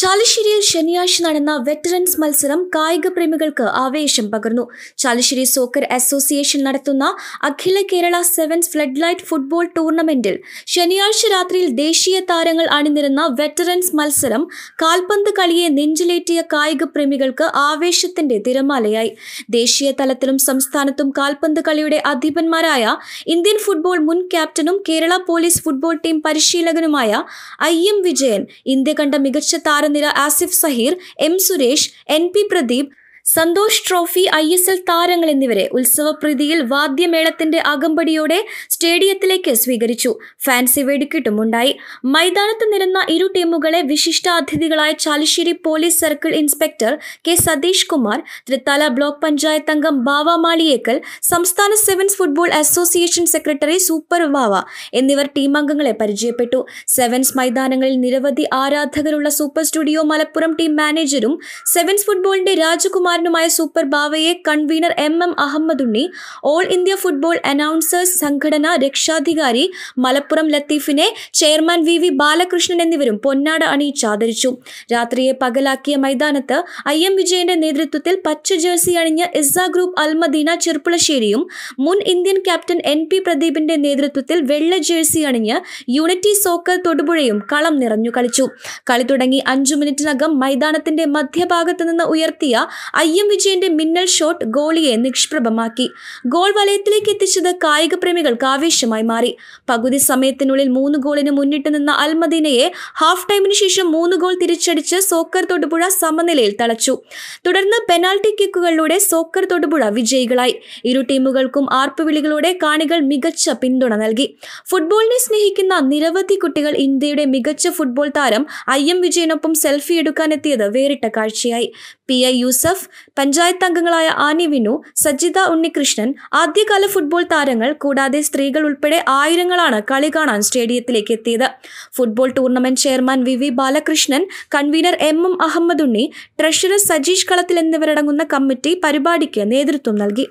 ചാലശ്ശേരിയിൽ ശനിയാഴ്ച നടന്ന വെറ്ററൻസ് മത്സരം കായിക പ്രേമികൾക്ക് ആവേശം പകർന്നു ചാലശ്ശേരി സോക്കർ അസോസിയേഷൻ നടത്തുന്ന അഖില Kerala sevens flood light football ടൂർണമെന്റിൽ ശനിയാഴ്ച രാത്രിയിൽ ദേശീയ താരങ്ങൾ അണിനിരുന്ന വെറ്ററൻസ് മത്സരം കാൽപന്ത് കളിയെ നെഞ്ചിലേറ്റിയ കായിക പ്രേമികൾക്ക് ആവേശത്തിന്റെ തിരമാലയായി ദേശീയ തലത്തിലും സംസ്ഥാനത്തും കാൽപന്ത് കളിയുടെ അധിപന്മാരായ ഇന്ത്യൻ ഫുട്ബോൾ മുൻ ക്യാപ്റ്റനും കേരള പോലീസ് ഫുട്ബോൾ ടീം പരിശീലകനുമായ ഐ എം വിജയൻ ഇന്ത്യ കണ്ട മികച്ച താരം ಬಂದಿರೋ Asif Saheer M Suresh N P Pradeep Santosh trophy I S L താരങ്ങൾ എന്നിവരെ ഉത്സവപ്രീതിയിൽ വാദ്യമേളത്തിന്റെ അകമ്പടിയോടെ സ്റ്റേഡിയത്തിലേക്ക് സ്വീകരിച്ചു ഫാൻസി വെടിക്കെട്ടുമുണ്ടായി മൈതാനത്ത് നിരന്ന ഇരു ടീമുകളെ വിശിഷ്ടാതിഥികളായ Chalissery police circle inspector K Satheesh Kumar Thrithala block panchayat അംഗം ബാവ മാളിയേക്കൽ സംസ്ഥാന sevens football association secretary super Bava എന്നിവർ ടീം അംഗങ്ങളെ പരിചയപ്പെട്ടു സെവൻസ് മൈതാനങ്ങളിൽ നിരവധി ആരാധകരുള്ള സൂപ്പർ സ്റ്റുഡിയോ മലപ്പുറം ടീം മാനേജരും സെവൻസ് ഫുട്ബോളിന്റെ രാജകുമാർ കൗൺസിലർമാരനുമായ സൂപ്പർ ബാവയെ കൺവീനർ എം എം അഹമ്മദുണ്ണി ഓൾ ഇന്ത്യ ഫുട്ബോൾ അനൗൺസേഴ്സ് സംഘടന രക്ഷാധികാരി മലപ്പുറം ലത്തീഫിനെ ചെയർമാൻ വി വി ബാലകൃഷ്ണൻ എന്നിവരും പൊന്നാട അണിയിച്ച് ആദരിച്ചു രാത്രിയെ പകലാക്കിയ മൈതാനത്ത് ഐ എം വിജയന്റെ നേതൃത്വത്തിൽ പച്ച ജേഴ്സി അണിഞ്ഞ ഇസ ഗ്രൂപ്പ് അൽമദീന ചെറുപ്പുളശ്ശേരിയും മുൻ ഇന്ത്യൻ ക്യാപ്റ്റൻ എൻ പി പ്രദീപിന്റെ നേതൃത്വത്തിൽ വെള്ള ജേഴ്സി അണിഞ്ഞ് യൂണിറ്റി സോക്കർ തൊടുപുഴയും കളം നിറഞ്ഞു കളിച്ചു കളി തുടങ്ങി അഞ്ചു മിനിറ്റിനകം മൈതാനത്തിന്റെ മധ്യഭാഗത്ത് നിന്ന് ഉയർത്തിയ ഐ ഐ എം വിജയന്റെ മിന്നൽ ഷോട്ട് ഗോളിയെ നിഷ്പ്രഭമാക്കി ഗോൾ വലയത്തിലേക്ക് എത്തിച്ചത് കായിക പ്രേമികൾക്ക് ആവേശമായി മാറി പകുതി സമയത്തിനുള്ളിൽ മൂന്ന് ഗോളിന് മുന്നിട്ട് നിന്ന അൽമദീനയെ ഹാഫ് ടൈമിന് ശേഷം മൂന്ന് ഗോൾ തിരിച്ചടിച്ച് സോക്കർ തൊടുപുഴ സമനിലയിൽ തളച്ചു തുടർന്ന് പെനാൽറ്റി കിക്കുകളിലൂടെ സോക്കർ തൊടുപുഴ വിജയികളായി ഇരു ടീമുകൾക്കും ആർപ്പുവിളികളോടെ കാണികൾ മികച്ച പിന്തുണ നൽകി ഫുട്ബോളിനെ സ്നേഹിക്കുന്ന നിരവധി കുട്ടികൾ ഇന്ത്യയുടെ മികച്ച ഫുട്ബോൾ താരം ഐ എം വിജയനൊപ്പം സെൽഫി എടുക്കാനെത്തിയത് വേറിട്ട കാഴ്ചയായി പി ഐ യൂസഫ് പഞ്ചായത്ത് അംഗങ്ങളായ ആനി വിനു സജിത ഉണ്ണികൃഷ്ണൻ ആദ്യകാല ഫുട്ബോൾ താരങ്ങൾ കൂടാതെ സ്ത്രീകൾ ഉൾപ്പെടെ ആയിരങ്ങളാണ് കളി കാണാൻ സ്റ്റേഡിയത്തിലേക്ക് എത്തിയത് football tournament chairman V V Balakrishnan convener M M Ahammed Unni treasurer Sajeesh Kalathil എന്നിവരടങ്ങുന്ന കമ്മിറ്റി പരിപാടിക്ക് നേതൃത്വം നൽകി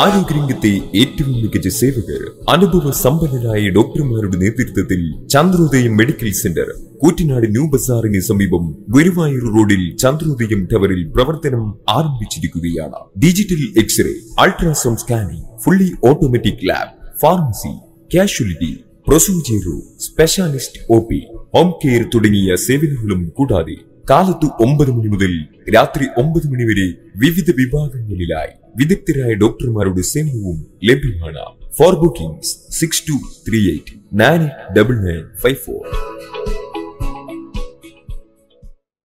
ആരോഗ്യരംഗത്തെ ഏറ്റവും മികച്ച സേവകർ അനുഭവ സമ്പന്നരായ ഡോക്ടർമാരുടെ നേതൃത്വത്തിൽ Chandrodayam medical centre Koottanad new ബസാറിന് സമീപം ഗുരുവായൂർ റോഡിൽ ചന്ദ്രോദയം ടവറിൽ പ്രവർത്തനം ആരംഭിച്ചിരിക്കുകയാണ് digital x ray ultrasound scanning fully automatic lab pharmacy casualty procedure specialist ഒ ഹോം കെയർ തുടങ്ങിയ സേവനങ്ങളും കൂടാതെ കാലത്ത് ഒമ്പത് മണി മുതൽ രാത്രി ഒമ്പത് മണി വരെ വിവിധ വിഭാഗങ്ങളിലായി വിദഗ്ധരായ ഡോക്ടർമാരുടെ സേവനവും ലഭ്യമാണ് for bookings six two three eight nine double nine five four